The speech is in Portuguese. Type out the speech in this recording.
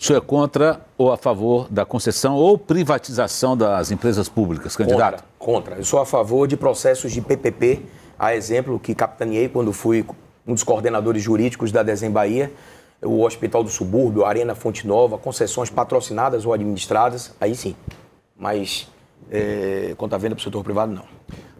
O senhor é contra ou a favor da concessão ou privatização das empresas públicas, candidato? Contra, contra. Eu sou a favor de processos de PPP, a exemplo que capitaneei quando fui um dos coordenadores jurídicos da Desem Bahia, o Hospital do Subúrbio, a Arena Fonte Nova, concessões patrocinadas ou administradas, aí sim. Mas é, eh, quanto à tá venda para o setor privado, não.